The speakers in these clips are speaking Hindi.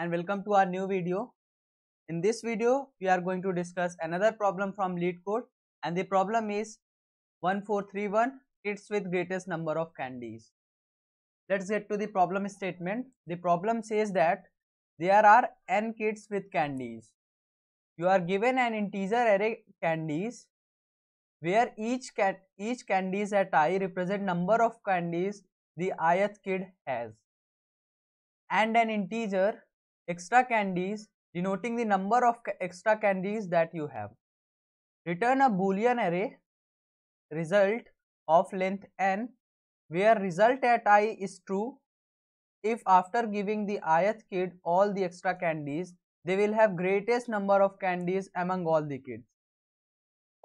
and welcome to our new video. In this video, we are going to discuss another problem from lead code and the problem is 1431 kids with greatest number of candies. Let's get to the problem statement. The problem says that there are n kids with candies. You are given an integer array candies where each cat each candies at i represent number of candies the ith kid has and an integer extra candies denoting the number of extra candies that you have. Return a boolean array result of length n where result at i is true if after giving the ith kid all the extra candies they will have greatest number of candies among all the kids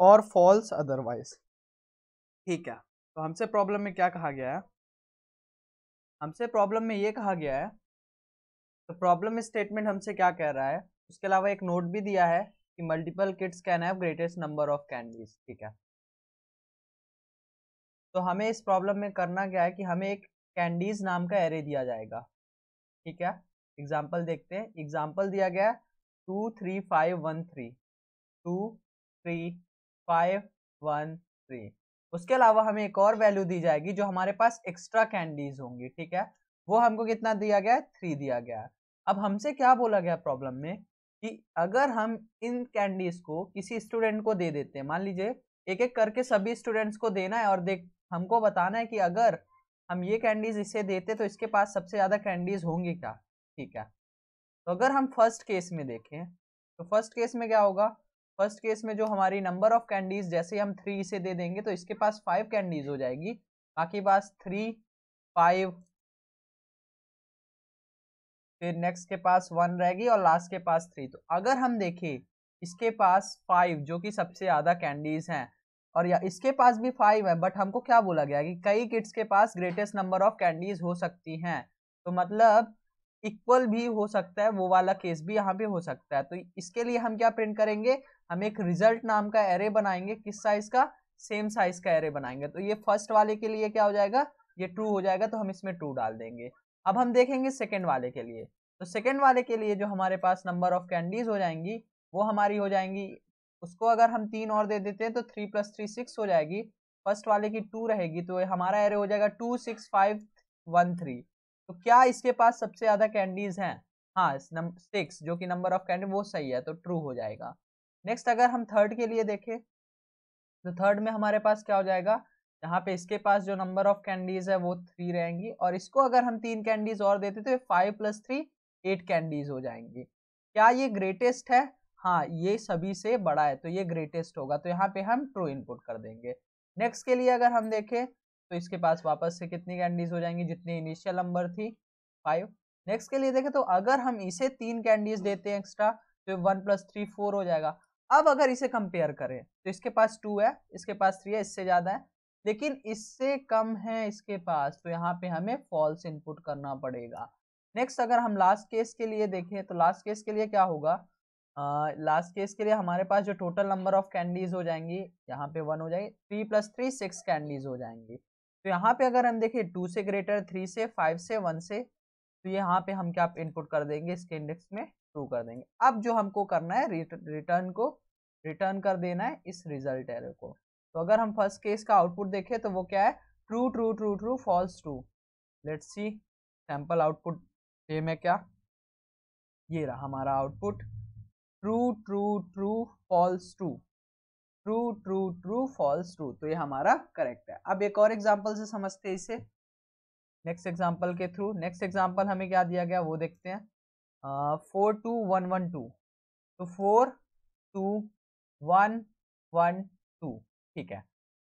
or false otherwise ठीक है तो हमसे प्रॉब्लम में क्या कहा गया है हमसे प्रॉब्लम में ये कहा गया है तो प्रॉब्लम स्टेटमेंट हमसे क्या कह रहा है उसके अलावा एक नोट भी दिया है कि multiple kids can have greatest number of candies ठीक है तो हमें इस प्रॉब्लम में करना क्या है कि हमें एक कैंडीज नाम का एरे दिया जाएगा ठीक है एग्जाम्पल देखते हैं एग्जाम्पल दिया गया है two three five one three two three five one three उसके अलावा हमें एक और वैल्यू दी जाएगी जो हमारे पास एक्स्ट्रा कैंडीज होंगी ठीक है वो हमको कितना दिया गया है थ्री दिया गया है अब हमसे क्या बोला गया प्रॉब्लम में कि अगर हम इन कैंडीज को किसी स्टूडेंट को दे देते हैं मान लीजिए एक एक करके सभी स्टूडेंट्स को देना है और देख हमको बताना है कि अगर हम ये कैंडीज इसे देते तो इसके पास सबसे ज़्यादा कैंडीज होंगी क्या ठीक है तो अगर हम फर्स्ट केस में देखें तो फर्स्ट केस में क्या होगा फर्स्ट केस में जो हमारी नंबर ऑफ कैंडीज जैसे हम थ्री इसे दे देंगे तो इसके पास फाइव कैंडीज हो जाएगी बाकी पास थ्री फाइव फिर नेक्स्ट के पास वन रहेगी और लास्ट के पास थ्री तो अगर हम देखें इसके पास फाइव जो कि सबसे ज़्यादा कैंडीज हैं और या इसके पास भी फाइव है बट हमको क्या बोला गया कि कई किड्स के पास ग्रेटेस्ट नंबर ऑफ कैंडीज हो सकती हैं तो मतलब इक्वल भी हो सकता है वो वाला केस भी यहाँ पे हो सकता है तो इसके लिए हम क्या प्रिंट करेंगे हम एक रिजल्ट नाम का एरे बनाएंगे किस साइज का सेम साइज का एरे बनाएंगे तो ये फर्स्ट वाले के लिए क्या हो जाएगा ये ट्रू हो जाएगा तो हम इसमें ट्रू डाल देंगे अब हम देखेंगे सेकेंड वाले के लिए तो सेकेंड वाले के लिए जो हमारे पास नंबर ऑफ कैंडीज हो जाएंगी वो हमारी हो जाएंगी उसको अगर हम तीन और दे देते हैं तो थ्री प्लस थ्री सिक्स हो जाएगी फर्स्ट वाले की टू रहेगी तो हमारा एरे हो जाएगा two six five one three तो क्या इसके पास सबसे ज़्यादा कैंडीज हैं हाँ सिक्स जो कि नंबर ऑफ कैंडी वो सही है तो ट्रू हो जाएगा नेक्स्ट अगर हम थर्ड के लिए देखें तो थर्ड में हमारे पास क्या हो जाएगा यहाँ पे इसके पास जो नंबर ऑफ कैंडीज है वो थ्री रहेंगी और इसको अगर हम तीन कैंडीज और देते तो five plus three eight candies हो जाएंगी क्या ये ग्रेटेस्ट है हाँ ये सभी से बड़ा है तो ये ग्रेटेस्ट होगा तो यहाँ पे हम ट्रू इनपुट कर देंगे नेक्स्ट के लिए अगर हम देखें तो इसके पास वापस से कितनी कैंडीज हो जाएंगी जितनी इनिशियल नंबर थी फाइव नेक्स्ट के लिए देखें तो अगर हम इसे तीन कैंडीज देते हैं एक्स्ट्रा तो वन प्लस थ्री फोर हो जाएगा अब अगर इसे कंपेयर करें तो इसके पास टू है इसके पास थ्री है इससे ज़्यादा है लेकिन इससे कम है इसके पास तो यहाँ पे हमें फॉल्स इनपुट करना पड़ेगा नेक्स्ट अगर हम लास्ट केस के लिए देखें तो लास्ट केस के लिए क्या होगा लास्ट uh, केस के लिए हमारे पास जो टोटल नंबर ऑफ कैंडीज हो जाएंगी यहाँ पे वन हो जाएगी three plus three six candies हो जाएंगी तो यहाँ पे अगर हम देखें टू से ग्रेटर थ्री से फाइव से वन से तो यहाँ पे हम क्या इनपुट कर देंगे इसके इंडेक्स में ट्रू कर देंगे अब जो हमको करना है रिटर्न को रिटर्न कर देना है इस रिजल्ट एरे को तो अगर हम फर्स्ट केस का आउटपुट देखें तो वो क्या है true true true true false true let's see sample output A में क्या ये रहा हमारा output true true true false true true true true false true तो ये हमारा करेक्ट है अब एक और एग्जाम्पल से समझते हैं इसे नेक्स्ट एग्जाम्पल के थ्रू नेक्स्ट एग्जाम्पल हमें क्या दिया गया वो देखते हैं four two one one two तो four two one one two ठीक है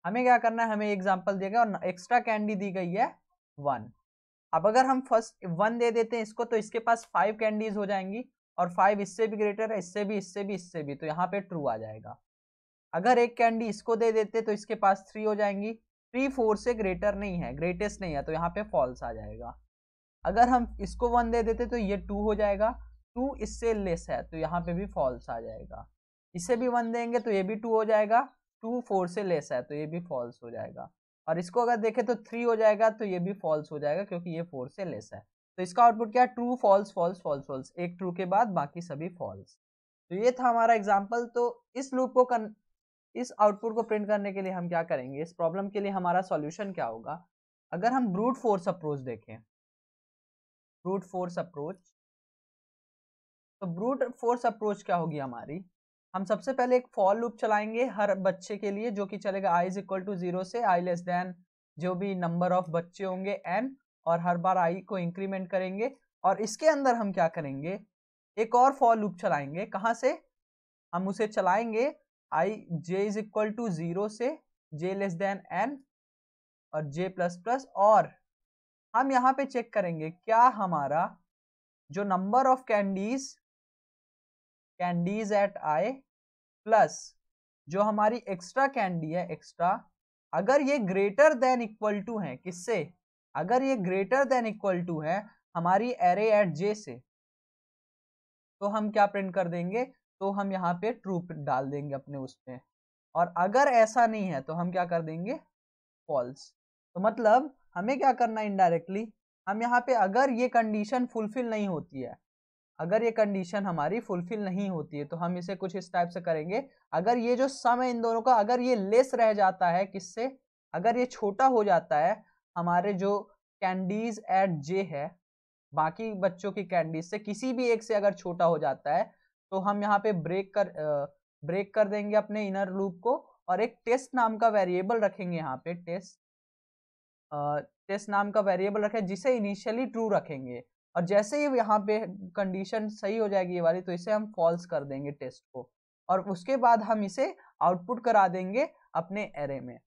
हमें क्या करना है हमें एग्जाम्पल दिया गया और एक्स्ट्रा कैंडी दी गई है वन अब अगर हम फर्स्ट वन दे देते हैं इसको तो इसके पास फाइव कैंडीज हो जाएंगी और फाइव इससे भी ग्रेटर है इससे भी इससे भी इससे भी तो यहाँ पे ट्रू आ जाएगा अगर एक कैंडी इसको दे देते तो इसके पास थ्री हो जाएंगी थ्री फोर से ग्रेटर नहीं है ग्रेटेस्ट नहीं है तो यहाँ पे फॉल्स आ जाएगा अगर हम इसको वन दे देते तो ये टू हो जाएगा टू इससे लेस है तो यहाँ पे भी फॉल्स आ जाएगा इसे भी वन देंगे तो ये भी टू हो जाएगा टू फोर से लेस है तो ये भी फॉल्स हो जाएगा और इसको अगर देखें तो थ्री हो जाएगा तो ये भी फॉल्स हो जाएगा क्योंकि ये फोर से लेस है तो इसका आउटपुट क्या true false false false false एक ट्रू के बाद बाकी सभी फॉल्स तो ये था हमारा एग्जाम्पल तो इस लूप को कर इस आउटपुट को प्रिंट करने के लिए हम क्या करेंगे इस प्रॉब्लम के लिए हमारा सॉल्यूशन क्या होगा अगर हम ब्रूट फोर्स अप्रोच देखें ब्रूट फोर्स अप्रोच तो ब्रूट फोर्स अप्रोच क्या होगी हमारी हम सबसे पहले एक फॉल लूप चलाएंगे हर बच्चे के लिए जो कि चलेगा I is equal to zero से आई लेस देन जो भी नंबर ऑफ बच्चे होंगे एन और हर बार आई को इंक्रीमेंट करेंगे और इसके अंदर हम क्या करेंगे एक और फॉल लूप चलाएंगे कहाँ से हम उसे चलाएंगे I J is equal to zero से जे लेस देन एन और जे प्लस प्लस और हम यहाँ पे चेक करेंगे क्या हमारा जो number of candies candies at I plus जो हमारी एक्स्ट्रा कैंडी है एक्स्ट्रा अगर ये ग्रेटर देन इक्वल टू है किससे अगर ये ग्रेटर देन इक्वल टू है हमारी एरे एट जे से तो हम क्या प्रिंट कर देंगे तो हम यहाँ पे ट्रू डाल देंगे अपने उसमें और अगर ऐसा नहीं है तो हम क्या कर देंगे फॉल्स तो मतलब हमें क्या करना इनडायरेक्टली हम यहाँ पे अगर ये कंडीशन फुलफिल नहीं होती है अगर ये कंडीशन हमारी फुलफिल नहीं होती है तो हम इसे कुछ इस टाइप से करेंगे अगर ये जो सम है इन दोनों का अगर ये लेस रह जाता है किससे अगर ये छोटा हो जाता है हमारे जो कैंडीज एट जे है बाकी बच्चों की कैंडीज से किसी भी एक से अगर छोटा हो जाता है तो हम यहाँ पे ब्रेक कर ब्रेक कर देंगे अपने इनर लूप को और एक टेस्ट नाम का वेरिएबल रखेंगे यहाँ पे टेस्ट टेस्ट नाम का वेरिएबल रखें जिसे इनिशियली ट्रू रखेंगे और जैसे ही यहाँ पे कंडीशन सही हो जाएगी ये वाली तो इसे हम फॉल्स कर देंगे टेस्ट को और उसके बाद हम इसे आउटपुट करा देंगे अपने एरे में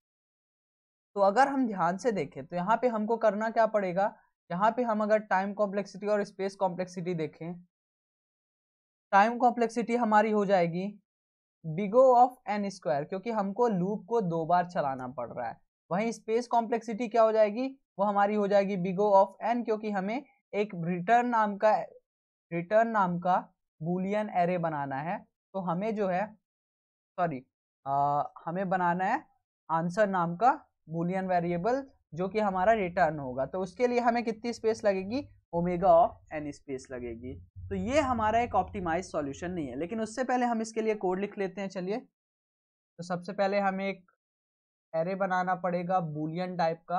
तो अगर हम ध्यान से देखें तो यहाँ पे हमको करना क्या पड़ेगा यहाँ पे हम अगर टाइम कॉम्प्लेक्सिटी और स्पेस कॉम्प्लेक्सिटी देखें टाइम कॉम्प्लेक्सिटी हमारी हो जाएगी बिगो ऑफ एन स्क्वायर क्योंकि हमको लूप को दो बार चलाना पड़ रहा है वहीं स्पेस कॉम्प्लेक्सिटी क्या हो जाएगी वो हमारी हो जाएगी बिगो ऑफ एन क्योंकि हमें एक रिटर्न नाम का रिटर्न नाम का बुलियन एरे बनाना है तो हमें जो है सॉरी हमें बनाना है आंसर नाम का बुलियन वेरिएबल जो कि हमारा रिटर्न होगा तो उसके लिए हमें कितनी स्पेस लगेगी ओमेगा ऑफ एन स्पेस लगेगी तो ये हमारा एक ऑप्टिमाइज सॉल्यूशन नहीं है लेकिन उससे पहले हम इसके लिए कोड लिख लेते हैं चलिए तो सबसे पहले हमें एक एरे बनाना पड़ेगा बुलियन टाइप का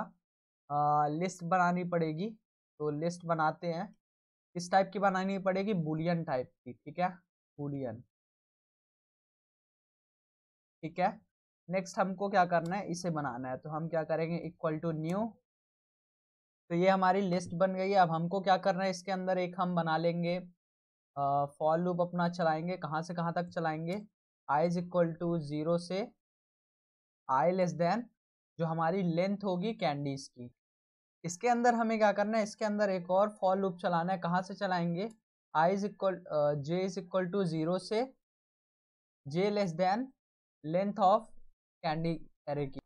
आ, लिस्ट बनानी पड़ेगी तो लिस्ट बनाते हैं किस टाइप की बनानी पड़ेगी बुलियन टाइप की ठीक है बुलियन ठीक है नेक्स्ट हमको क्या करना है इसे बनाना है तो हम क्या करेंगे इक्वल टू न्यू तो ये हमारी लिस्ट बन गई है अब हमको क्या करना है इसके अंदर एक हम बना लेंगे फॉल लूप अपना चलाएंगे कहाँ से कहाँ तक चलाएंगे I is equal to zero से आई लेस देन जो हमारी लेंथ होगी कैंडीज की इसके अंदर हमें क्या करना है इसके अंदर एक और फॉर लूप चलाना है कहाँ से चलाएंगे I is equal J is equal to zero से J less than length of candy array की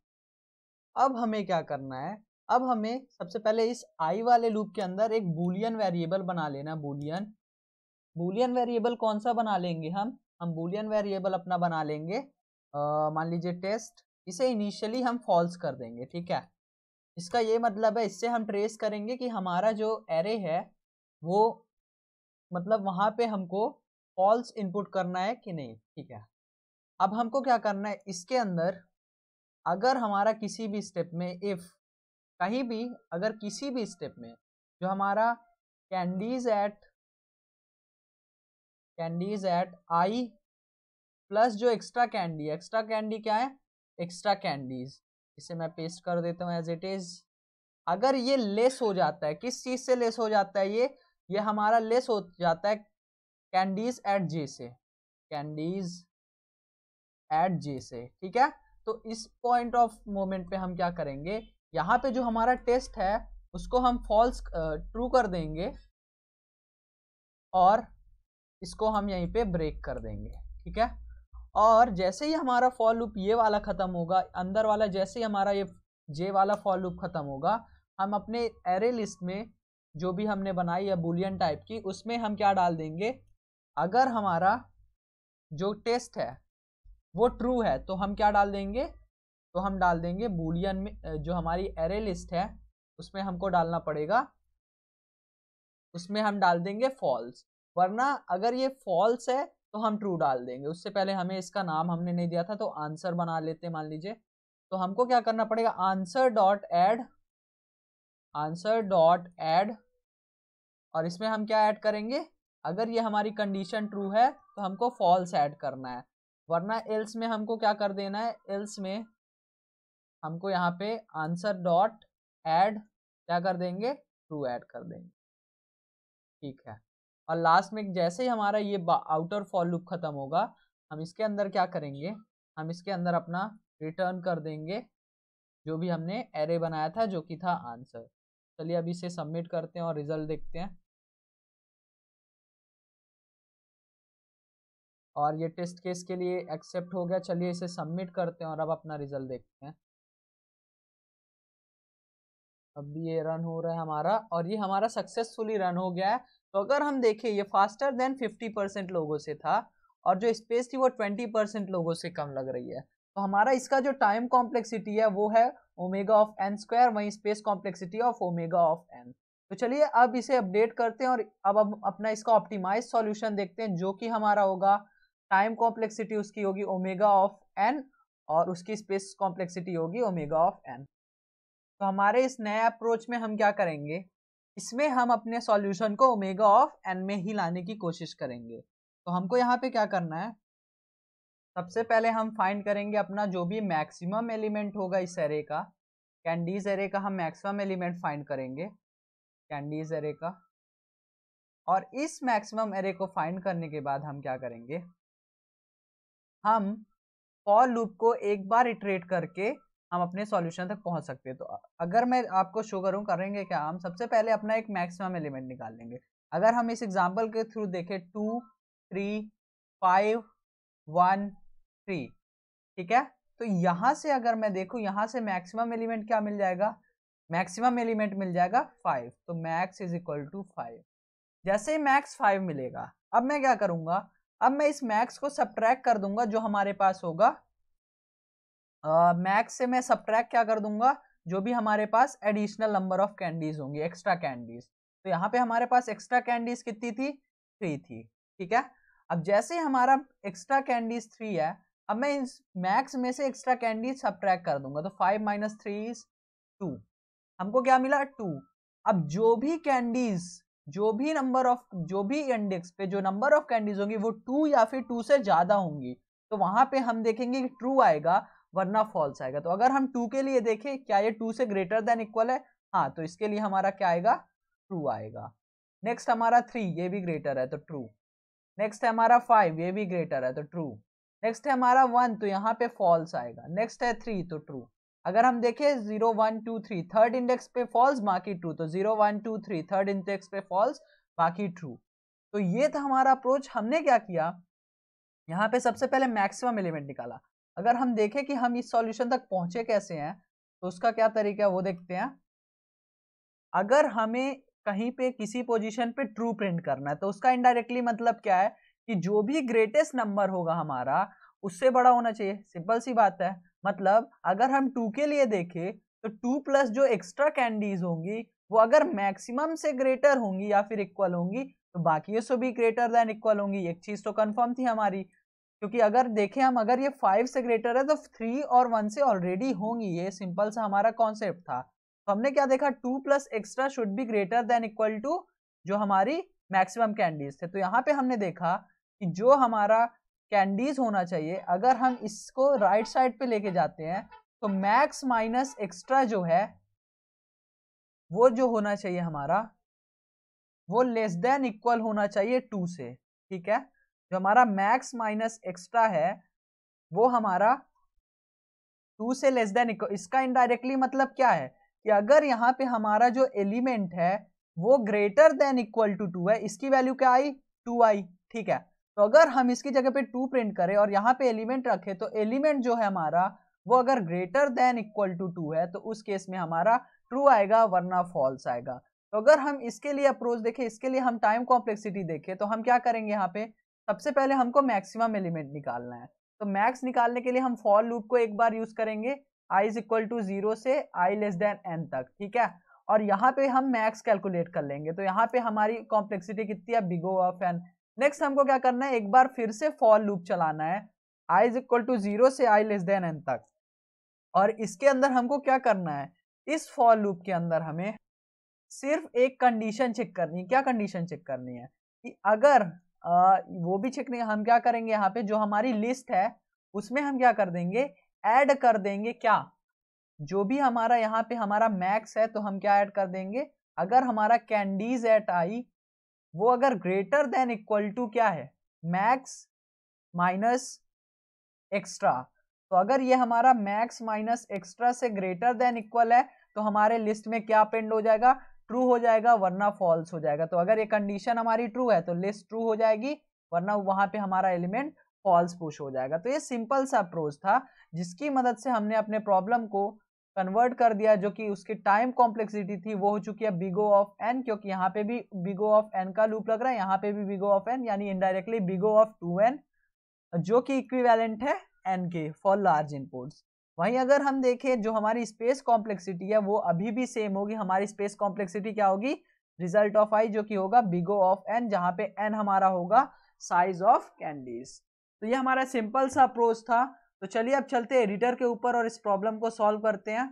अब हमें क्या करना है अब हमें सबसे पहले इस आई वाले लूप के अंदर एक बुलियन वेरिएबल बना लेना बुलियन बुलियन वेरिएबल कौन सा बना लेंगे हम हम बुलियन वेरिएबल अपना बना लेंगे मान लीजिए टेस्ट इसे इनिशियली हम फॉल्स कर देंगे ठीक है इसका ये मतलब है इससे हम ट्रेस करेंगे कि हमारा जो एरे है वो मतलब वहाँ पे हमको फॉल्स इनपुट करना है कि नहीं ठीक है अब हमको क्या करना है इसके अंदर अगर हमारा किसी भी स्टेप में इफ़ कहीं भी अगर किसी भी स्टेप में जो हमारा candies at candies at I plus जो एक्स्ट्रा कैंडी एक्स्ट्रा कैंडी क्या है एक्स्ट्रा कैंडीज इसे मैं पेस्ट कर देता हूँ एज इट इज अगर ये लेस हो जाता है किस चीज से लेस हो जाता है ये ये हमारा लेस हो जाता है कैंडीज एट जे से कैंडीज एट जे से ठीक है तो इस पॉइंट ऑफ मोमेंट पे हम क्या करेंगे यहाँ पे जो हमारा टेस्ट है उसको हम फॉल्स ट्रू कर देंगे और इसको हम यहीं पे ब्रेक कर देंगे ठीक है और जैसे ही हमारा फॉल लूप ये वाला ख़त्म होगा अंदर वाला जैसे ही हमारा ये जे वाला फॉल लूप ख़त्म होगा हम अपने एरे लिस्ट में जो भी हमने बनाई है बुलियन टाइप की उसमें हम क्या डाल देंगे अगर हमारा जो टेस्ट है वो ट्रू है तो हम क्या डाल देंगे तो हम डाल देंगे बुलियन में जो हमारी एरे लिस्ट है उसमें हमको डालना पड़ेगा उसमें हम डाल देंगे फॉल्स वरना अगर ये फॉल्स है तो हम ट्रू डाल देंगे उससे पहले हमें इसका नाम हमने नहीं दिया था तो आंसर बना लेते मान लीजिए तो हमको क्या करना पड़ेगा answer dot add answer dot add और इसमें हम क्या ऐड करेंगे अगर ये हमारी कंडीशन ट्रू है तो हमको फॉल्स ऐड करना है वरना एल्स में हमको क्या कर देना है एल्स में हमको यहाँ पे आंसर डॉट एड क्या कर देंगे ट्रू ऐड कर देंगे ठीक है और लास्ट में जैसे ही हमारा ये आउटर फॉर लूप खत्म होगा हम इसके अंदर क्या करेंगे हम इसके अंदर अपना रिटर्न कर देंगे जो भी हमने एरे बनाया था जो कि था आंसर चलिए अभी इसे सबमिट करते हैं और रिजल्ट देखते हैं और ये टेस्ट केस के लिए एक्सेप्ट हो गया चलिए इसे सबमिट करते हैं और अब अपना रिजल्ट देखते हैं अब ये रन हो रहा है हमारा और ये हमारा सक्सेसफुली रन हो गया है तो अगर हम देखें ये फास्टर देन 50 परसेंट लोगों से था और जो स्पेस थी वो 20 परसेंट लोगों से कम लग रही है तो हमारा इसका जो टाइम कॉम्प्लेक्सिटी है वो है ओमेगा ऑफ एन स्क्वायर वहीं space complexity of omega of N तो चलिए अब इसे अपडेट करते हैं और अब हम अपना इसका ऑप्टिमाइज सॉल्यूशन देखते हैं जो कि हमारा होगा टाइम कॉम्प्लेक्सिटी उसकी होगी ओमेगा ऑफ एन और उसकी स्पेस कॉम्प्लेक्सिटी होगी ओमेगा ऑफ एन तो हमारे इस नए अप्रोच में हम क्या करेंगे इसमें हम अपने सॉल्यूशन को ओमेगा ऑफ एन में ही लाने की कोशिश करेंगे तो हमको यहाँ पे क्या करना है सबसे पहले हम फाइंड करेंगे अपना जो भी मैक्सिमम एलिमेंट होगा इस एरे का कैंडीज एरे का हम मैक्सिमम एलिमेंट फाइंड करेंगे कैंडीज एरे का और इस मैक्सिमम एरे को फाइंड करने के बाद हम क्या करेंगे हम फॉर लूप को एक बार इटरेट करके हम अपने सॉल्यूशन तक पहुंच सकते हैं तो अगर मैं आपको शो करूं करेंगे क्या हम सबसे पहले अपना एक मैक्सिमम एलिमेंट निकाल लेंगे अगर हम इस एग्जांपल के थ्रू देखें two three five one three ठीक है तो यहाँ से अगर मैं देखूँ यहाँ से मैक्सिमम एलिमेंट क्या मिल जाएगा मैक्सिमम एलिमेंट मिल जाएगा फाइव तो max is equal to five जैसे ही मैक्स फाइव मिलेगा अब मैं क्या करूँगा अब मैं इस मैक्स को सब्ट्रैक्ट कर दूंगा जो हमारे पास होगा मैक्स uh, से मैं सब्ट्रैक क्या कर दूंगा जो भी हमारे पास एडिशनल नंबर ऑफ कैंडीज होंगी एक्स्ट्रा कैंडीज तो यहाँ पे हमारे पास एक्स्ट्रा कैंडीज कितनी थी थ्री थी ठीक है अब जैसे हमारा एक्स्ट्रा कैंडीज थ्री है अब मैं इस मैक्स में से एक्स्ट्रा कैंडीज सब्ट्रैक्ट कर दूंगा तो five minus three is two हमको क्या मिला टू अब जो भी कैंडीज जो भी नंबर ऑफ जो भी इंडेक्स पे जो नंबर ऑफ कैंडीज होंगी वो टू या फिर टू से ज्यादा होंगी तो वहां पे हम देखेंगे कि ट्रू आएगा वरना फॉल्स आएगा तो अगर हम टू के लिए देखें क्या ये टू से ग्रेटर देन इक्वल है हाँ तो इसके लिए हमारा क्या आएगा ट्रू आएगा नेक्स्ट हमारा थ्री ये भी ग्रेटर है तो ट्रू नेक्स्ट है हमारा फाइव ये भी ग्रेटर है तो ट्रू नेक्स्ट है हमारा वन तो यहाँ पे फॉल्स आएगा नेक्स्ट है थ्री तो ट्रू अगर हम देखें zero one two three third index पे फॉल्स बाकी ट्रू तो zero one two three third index पे फॉल्स बाकी ट्रू तो ये था हमारा अप्रोच हमने क्या किया यहाँ पे सबसे पहले मैक्सिमम एलिमेंट निकाला अगर हम देखें कि हम इस सॉल्यूशन तक पहुंचे कैसे हैं तो उसका क्या तरीका है वो देखते हैं अगर हमें कहीं पे किसी पोजीशन पे ट्रू प्रिंट करना है तो उसका इनडायरेक्टली मतलब क्या है कि जो भी ग्रेटेस्ट नंबर होगा हमारा उससे बड़ा होना चाहिए सिंपल सी बात है मतलब अगर हम टू के लिए देखें तो टू प्लस जो एक्स्ट्रा कैंडीज होंगी वो अगर मैक्सिमम से ग्रेटर होंगी या फिर इक्वल होंगी तो बाकी से भी ग्रेटर देन इक्वल होंगी एक चीज तो कंफर्म थी हमारी क्योंकि अगर देखें हम अगर ये फाइव से ग्रेटर है तो थ्री और वन से ऑलरेडी होंगी ये सिंपल सा हमारा कॉन्सेप्ट था तो हमने क्या देखा two plus extra should be greater than equal to जो हमारी मैक्सिमम कैंडीज थे तो यहाँ पे हमने देखा कि जो हमारा कैंडीज होना चाहिए अगर हम इसको राइट right साइड पे लेके जाते हैं तो मैक्स माइनस एक्स्ट्रा जो है वो जो होना चाहिए हमारा वो लेस देन इक्वल होना चाहिए टू से ठीक है जो हमारा मैक्स माइनस एक्स्ट्रा है वो हमारा टू से लेस देन इसका इनडायरेक्टली मतलब क्या है कि अगर यहाँ पे हमारा जो एलिमेंट है वो greater than equal to two है इसकी वैल्यू क्या आई टू आई ठीक है तो अगर हम इसकी जगह पे टू प्रिंट करें और यहाँ पे एलिमेंट रखें तो एलिमेंट जो है हमारा वो अगर greater than equal to two है तो उस केस में हमारा ट्रू आएगा वरना फॉल्स आएगा तो अगर हम इसके लिए अप्रोच देखें इसके लिए हम टाइम कॉम्प्लेक्सिटी देखें तो हम क्या करेंगे यहाँ पे सबसे पहले हमको मैक्सिमम एलिमेंट निकालना है तो मैक्स निकालने के लिए हम फॉर लूप को एक बार यूज करेंगे I is equal to zero से आई लेस देन एन तक ठीक है और यहाँ पे हम मैक्स कैलकुलेट कर लेंगे तो यहाँ पे हमारी कॉम्प्लेक्सिटी कितनी है बिगो ऑफ एन नेक्स्ट हमको क्या करना है एक बार फिर से फॉर लूप चलाना है I is equal to zero से आई लेस देन एन तक और इसके अंदर हमको क्या करना है इस फॉर लूप के अंदर हमें सिर्फ एक कंडीशन चेक करनी है क्या कंडीशन चेक करनी है कि अगर वो भी चेक नहीं हम क्या करेंगे यहाँ पे जो हमारी लिस्ट है उसमें हम क्या कर देंगे ऐड कर देंगे क्या जो भी हमारा यहाँ पे हमारा मैक्स है तो हम क्या ऐड कर देंगे अगर हमारा कैंडीज एट आई वो अगर ग्रेटर देन इक्वल टू क्या है मैक्स माइनस एक्स्ट्रा तो अगर ये हमारा मैक्स माइनस एक्स्ट्रा से ग्रेटर देन इक्वल है तो हमारे लिस्ट में क्या अपेंड हो जाएगा ट्रू हो जाएगा वरना फॉल्स हो जाएगा तो अगर ये कंडीशन हमारी ट्रू है तो लिस्ट ट्रू हो जाएगी वरना वहां पे हमारा एलिमेंट फॉल्स पुश हो जाएगा तो ये सिंपल सा अप्रोच था जिसकी मदद से हमने अपने प्रॉब्लम को कन्वर्ट कर दिया जो कि उसकी टाइम कॉम्प्लेक्सिटी थी वो हो चुकी है बिगो ऑफ एन क्योंकि यहाँ पे भी बिगो ऑफ एन का लूप लग रहा है यहाँ पे भी बिगो ऑफ एन यानी indirectly big O of two N जो कि इक्विवेलेंट है एन के फॉर लार्ज इनपुट्स वहीं अगर हम देखें जो हमारी स्पेस कॉम्प्लेक्सिटी है वो अभी भी सेम होगी हमारी स्पेस कॉम्प्लेक्सिटी क्या होगी रिजल्ट ऑफ आई जो कि होगा बिगो ऑफ एन जहां पे एन हमारा होगा साइज ऑफ कैंडीज तो ये हमारा सिंपल सा अप्रोच था तो चलिए अब चलते हैं एडिटर के ऊपर और इस प्रॉब्लम को सॉल्व करते हैं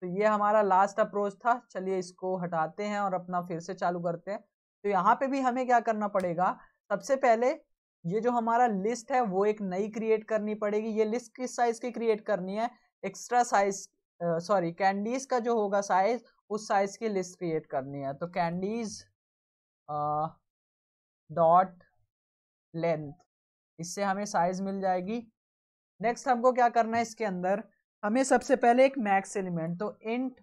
तो ये हमारा लास्ट अप्रोच था चलिए इसको हटाते हैं और अपना फिर से चालू करते हैं तो यहाँ पे भी हमें क्या करना पड़ेगा सबसे पहले ये जो हमारा लिस्ट है वो एक नई क्रिएट करनी पड़ेगी ये लिस्ट किस साइज की क्रिएट करनी है एक्स्ट्रा साइज सॉरी कैंडीज का जो होगा साइज उस साइज की लिस्ट क्रिएट करनी है तो कैंडीज डॉट लेंथ इससे हमें साइज मिल जाएगी नेक्स्ट हमको क्या करना है इसके अंदर हमें सबसे पहले एक मैक्स एलिमेंट तो इंट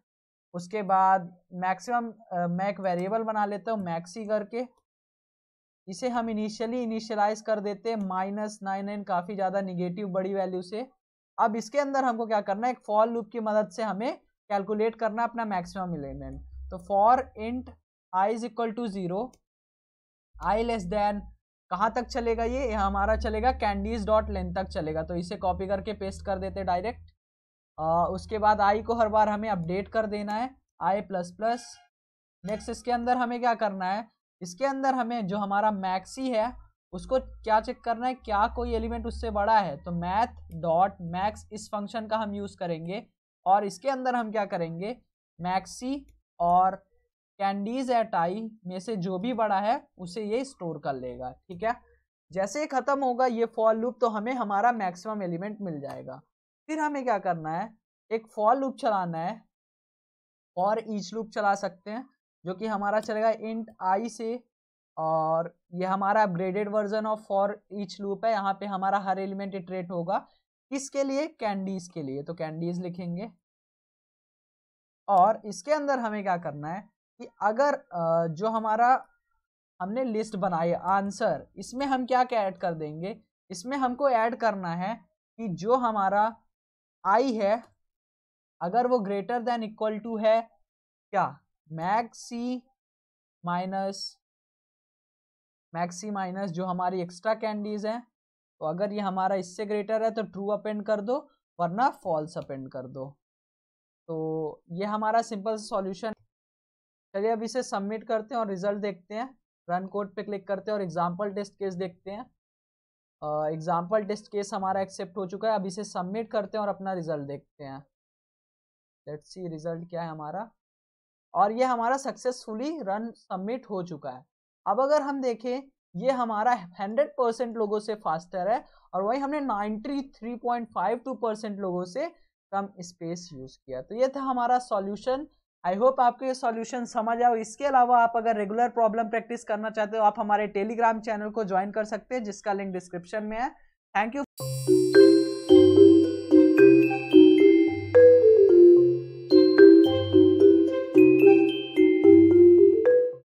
उसके बाद मैक्सिमम मैक वेरिएबल बना लेता हूँ मैक्सी करके इसे हम इनिशियली इनिशियलाइज कर देते हैं माइनस नाइन नाइन काफ़ी ज़्यादा निगेटिव बड़ी वैल्यू से अब इसके अंदर हमको क्या करना है एक फॉर लूप की मदद से हमें कैलकुलेट करना अपना मैक्सिमम एलिमेंट तो for int I is equal to zero I less than कहाँ तक चलेगा ये हमारा चलेगा कैंडीज डॉट लेंथ तक चलेगा तो इसे कॉपी करके पेस्ट कर देते डायरेक्ट उसके बाद आई को हर बार हमें अपडेट कर देना है आई प्लस प्लस नेक्स्ट इसके अंदर हमें क्या करना है इसके अंदर हमें जो हमारा मैक्सी है उसको क्या चेक करना है क्या कोई एलिमेंट उससे बड़ा है तो मैथ डॉट मैक्स इस फंक्शन का हम यूज़ करेंगे और इसके अंदर हम क्या करेंगे मैक्सी और कैंडीज एट आई में से जो भी बड़ा है उसे ये स्टोर कर लेगा ठीक है जैसे ख़त्म होगा ये फॉल लूप तो हमें हमारा मैक्सिमम एलिमेंट मिल जाएगा फिर हमें क्या करना है एक फॉल लूप चलाना है और ईच लूप चला सकते हैं जो कि हमारा चलेगा इंट आई से और ये हमारा upgraded version of for each loop है यहाँ पे हमारा हर एलिमेंट इटरेट होगा इसके लिए कैंडीज के लिए तो कैंडीज लिखेंगे और इसके अंदर हमें क्या करना है कि अगर जो हमारा हमने लिस्ट बनाई आंसर इसमें हम क्या क्या ऐड कर देंगे इसमें हमको ऐड करना है कि जो हमारा आई है अगर वो ग्रेटर देन इक्वल टू है क्या mag C minus mag C minus जो हमारी एक्स्ट्रा कैंडीज हैं तो अगर ये हमारा इससे ग्रेटर है तो ट्रू अपेंड कर दो वरना फॉल्स अपेंड कर दो तो ये हमारा सिंपल सॉल्यूशन चलिए अब इसे सबमिट करते हैं और रिजल्ट देखते हैं रन कोड पे क्लिक करते हैं और एग्जाम्पल टेस्ट केस देखते हैं एग्जाम्पल टेस्ट केस हमारा एक्सेप्ट हो चुका है अब इसे सबमिट करते हैं और अपना रिजल्ट देखते हैं लेट्स सी रिजल्ट क्या है हमारा और ये हमारा सक्सेसफुली रन सबमिट हो चुका है अब अगर हम देखें ये हमारा 100 परसेंट लोगों से फास्टर है और वही हमने 93.52 परसेंट लोगों से कम स्पेस यूज़ किया तो ये था हमारा सॉल्यूशन आई होप आपको ये सॉल्यूशन समझ आओ इसके अलावा आप अगर रेगुलर प्रॉब्लम प्रैक्टिस करना चाहते हो आप हमारे टेलीग्राम चैनल को ज्वाइन कर सकते हैं जिसका लिंक डिस्क्रिप्शन में है थैंक यू